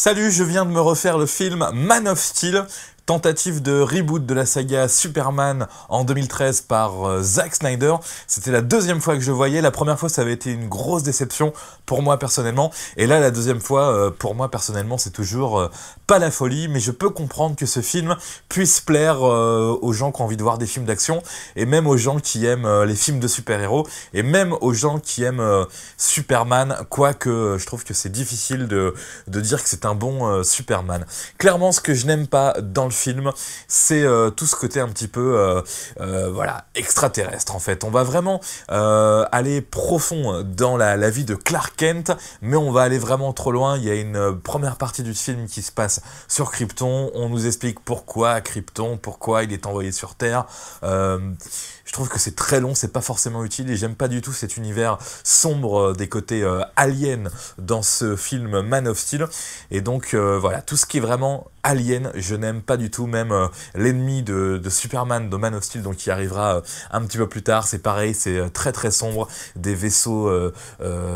Salut, je viens de me refaire le film Man of Steel tentative de reboot de la saga Superman en 2013 par euh, Zack Snyder. C'était la deuxième fois que je voyais. La première fois, ça avait été une grosse déception pour moi personnellement. Et là, la deuxième fois, euh, pour moi personnellement, c'est toujours euh, pas la folie, mais je peux comprendre que ce film puisse plaire aux gens qui ont envie de voir des films d'action et même aux gens qui aiment les films de super-héros et même aux gens qui aiment Superman, quoique je trouve que c'est difficile de, dire que c'est un bon Superman. Clairement, ce que je n'aime pas dans le film, c'est euh, tout ce côté un petit peu euh, euh, voilà, extraterrestre en fait. On va vraiment aller profond dans la, vie de Clark Kent, mais on va aller vraiment trop loin. Il y a une première partie du film qui se passe sur Krypton, on nous explique pourquoi Krypton, pourquoi il est envoyé sur Terre. je trouve que c'est très long, c'est pas forcément utile et j'aime pas du tout cet univers sombre des côtés aliens dans ce film Man of Steel. Et donc voilà, tout ce qui est vraiment Alien, je n'aime pas du tout, même euh, l'ennemi de, Superman, de Man of Steel, donc qui arrivera euh, un petit peu plus tard, c'est pareil, c'est euh, très très sombre, des vaisseaux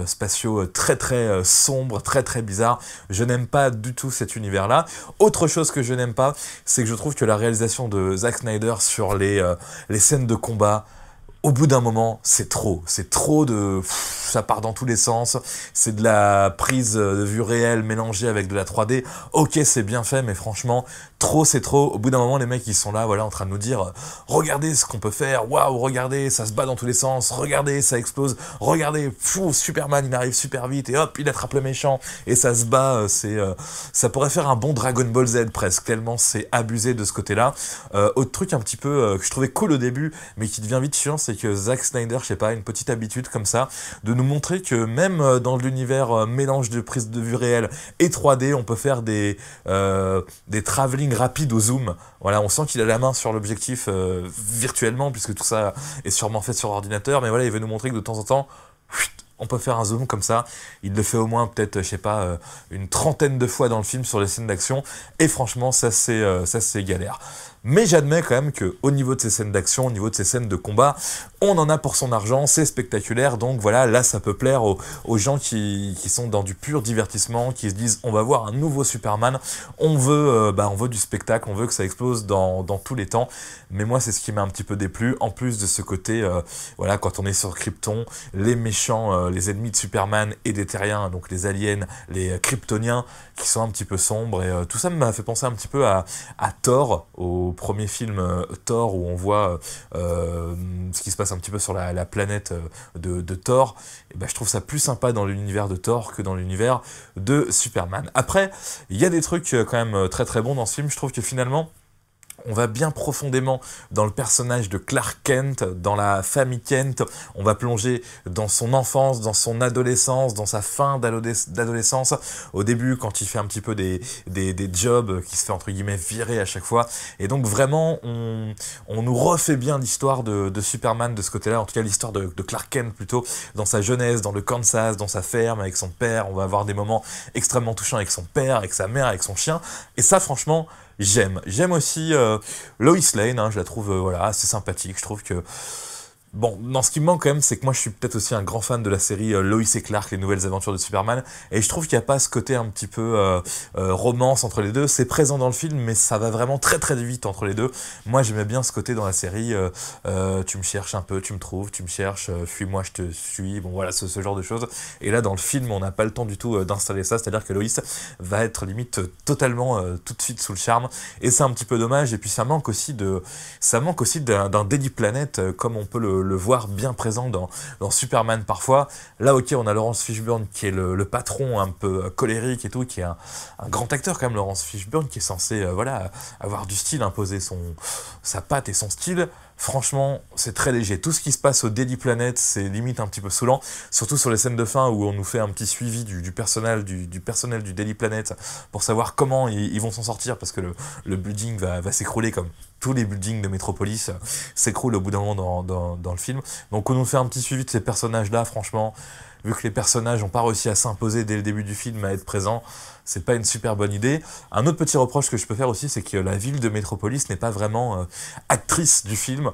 spatiaux très très sombres, très très bizarres, je n'aime pas du tout cet univers-là. Autre chose que je n'aime pas, c'est que je trouve que la réalisation de Zack Snyder sur les scènes de combat, au bout d'un moment, c'est trop. C'est trop de. ça part dans tous les sens. C'est de la prise de vue réelle mélangée avec de la 3D. Ok, c'est bien fait, mais franchement, trop, c'est trop. Au bout d'un moment, les mecs, ils sont là, voilà, en train de nous dire regardez ce qu'on peut faire. Waouh, regardez, ça se bat dans tous les sens. Regardez, ça explose. Regardez, fou, Superman, il arrive super vite et hop, il attrape le méchant et ça se bat. Euh, c'est, euh, ça pourrait faire un bon Dragon Ball Z presque. Tellement c'est abusé de ce côté-là. Euh, autre truc un petit peu que je trouvais cool au début, mais qui devient vite chiant, c'est que Zack Snyder, je sais pas, une petite habitude comme ça de nous montrer que même euh, dans l'univers euh, mélange de prise de vue réelle et 3D, on peut faire euh, des, travelling rapides au zoom. Voilà, on sent qu'il a la main sur l'objectif virtuellement, puisque tout ça est sûrement fait sur ordinateur, mais voilà, il veut nous montrer que de temps en temps, on peut faire un zoom comme ça. Il le fait au moins peut-être, je sais pas, une trentaine de fois dans le film sur les scènes d'action. Et franchement, ça ça c'est galère. Mais j'admets quand même qu'au niveau de ces scènes d'action, au niveau de ces scènes de combat, on en a pour son argent, c'est spectaculaire. Donc voilà, là ça peut plaire aux, gens qui, sont dans du pur divertissement, qui se disent on va voir un nouveau Superman, on veut, euh, bah, on veut du spectacle, on veut que ça explose dans, tous les temps. Mais moi c'est ce qui m'a un petit peu déplu. En plus de ce côté, euh, voilà, quand on est sur Krypton, les méchants, euh, les ennemis de Superman et des Terriens, donc les aliens, les Kryptoniens, qui sont un petit peu sombres et tout ça m'a fait penser un petit peu à Thor, au premier film euh, Thor où on voit euh, ce qui se passe un petit peu sur la, planète euh, de, Thor, et ben, je trouve ça plus sympa dans l'univers de Thor que dans l'univers de Superman. Après, il y a des trucs quand même très très bons dans ce film, je trouve que finalement on va bien profondément dans le personnage de Clark Kent, dans la famille Kent. On va plonger dans son enfance, dans son adolescence, dans sa fin d'adolescence. Au début, quand il fait un petit peu des, jobs qui se fait entre guillemets virer à chaque fois. Et donc vraiment, on, nous refait bien l'histoire de, Superman de ce côté-là. En tout cas, l'histoire de, de, Clark Kent plutôt dans sa jeunesse, dans le Kansas, dans sa ferme, avec son père. On va avoir des moments extrêmement touchants avec son père, avec sa mère, avec son chien. Et ça, franchement, j'aime. J'aime aussi euh, Lois Lane, hein, je la trouve euh, voilà, assez sympathique. Je trouve que Bon, dans ce qui me manque quand même, c'est que moi je suis peut-être aussi un grand fan de la série euh, Loïs et Clark, les nouvelles aventures de Superman, et je trouve qu'il n'y a pas ce côté un petit peu euh, euh, romance entre les deux. C'est présent dans le film, mais ça va vraiment très très vite entre les deux. Moi j'aimais bien ce côté dans la série, tu me cherches un peu, tu me trouves, tu me cherches, fuis-moi, je te suis, bon voilà, ce, genre de choses. Et là dans le film, on n'a pas le temps du tout d'installer ça, c'est-à-dire que Loïs va être limite totalement tout de suite sous le charme, et c'est un petit peu dommage, et puis ça manque aussi de, ça manque aussi d'un Daily planète comme on peut le le, voir bien présent dans, Superman parfois. Là, ok, on a Laurence Fishburne qui est le, patron un peu euh, colérique et tout, qui est un, grand acteur quand même, Laurence Fishburne, qui est censé euh, voilà, avoir du style, imposer son, sa patte et son style. Franchement, c'est très léger. Tout ce qui se passe au Daily Planet, c'est limite un petit peu saoulant, surtout sur les scènes de fin où on nous fait un petit suivi du, personnel, du, personnel du Daily Planet pour savoir comment ils, vont s'en sortir parce que le, building va, s'écrouler comme tous les buildings de Metropolis s'écroulent au bout d'un moment dans, dans le film. Donc on nous fait un petit suivi de ces personnages-là, franchement vu que les personnages n'ont pas réussi à s'imposer dès le début du film, à être présents, c'est pas une super bonne idée. Un autre petit reproche que je peux faire aussi, c'est que la ville de Métropolis n'est pas vraiment euh, actrice du film.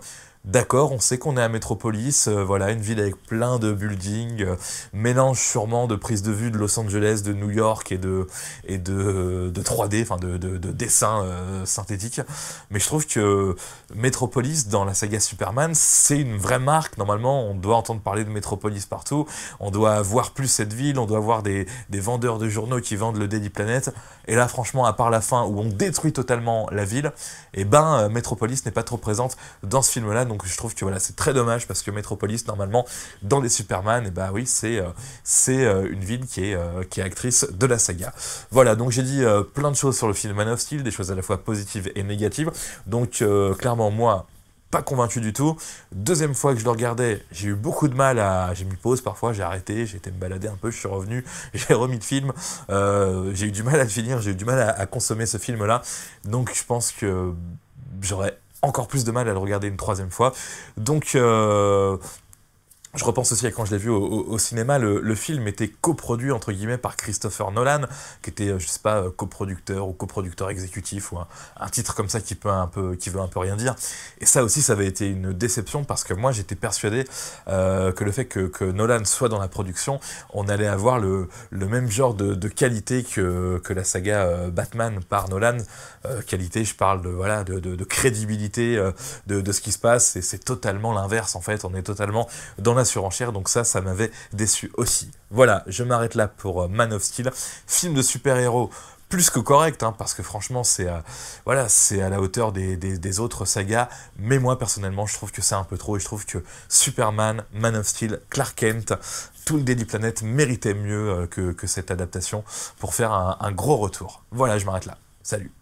D'accord, on sait qu'on est à Metropolis, euh, voilà, une ville avec plein de buildings, euh, mélange sûrement de prises de vue de Los Angeles, de New York et de, et de, de 3D, enfin de, de, dessins euh, synthétiques. Mais je trouve que Metropolis dans la saga Superman, c'est une vraie marque. Normalement, on doit entendre parler de Metropolis partout, on doit voir plus cette ville, on doit voir des, vendeurs de journaux qui vendent le Daily Planet. Et là, franchement, à part la fin où on détruit totalement la ville, et eh ben, Metropolis n'est pas trop présente dans ce film-là. Donc je trouve que voilà, c'est très dommage parce que Metropolis, normalement, dans les Superman, et eh bah ben oui, c'est euh, c'est euh, une ville qui est, euh, qui est actrice de la saga. Voilà, donc j'ai dit plein de choses sur le film Man of Steel, des choses à la fois positives et négatives. Donc clairement, moi, pas convaincu du tout. Deuxième fois que je le regardais, j'ai eu beaucoup de mal à. J'ai mis pause parfois, j'ai arrêté, j'ai été me balader un peu, je suis revenu, j'ai remis le film. j'ai eu du mal à finir, j'ai eu du mal à consommer ce film-là. Donc je pense que j'aurais encore plus de mal à le regarder une troisième fois. Donc, euh, je repense aussi à quand je l'ai vu au, cinéma, le, film était coproduit entre guillemets par Christopher Nolan, qui était, euh, je sais pas, euh, coproducteur ou coproducteur exécutif ou un, titre comme ça qui peut un peu, qui veut un peu rien dire. Et ça aussi, ça avait été une déception parce que moi, j'étais persuadé euh, que le fait que, Nolan soit dans la production, on allait avoir le, le même genre de, qualité que, la saga Batman par Nolan. qualité, je parle de voilà, de, crédibilité de, de ce qui se passe. Et c'est totalement l'inverse en fait. On est totalement dans la surenchère, donc ça, ça m'avait déçu aussi. Voilà, je m'arrête là pour euh, Man of Steel, film de super-héros plus que correct, hein, parce que franchement, c'est euh, voilà, c'est à la hauteur des, autres sagas. Mais moi, personnellement, je trouve que c'est un peu trop. Et je trouve que Superman, Man of Steel, Clark Kent, tout le Daily Planet méritait mieux euh, que, cette adaptation pour faire un gros retour. Voilà, je m'arrête là. Salut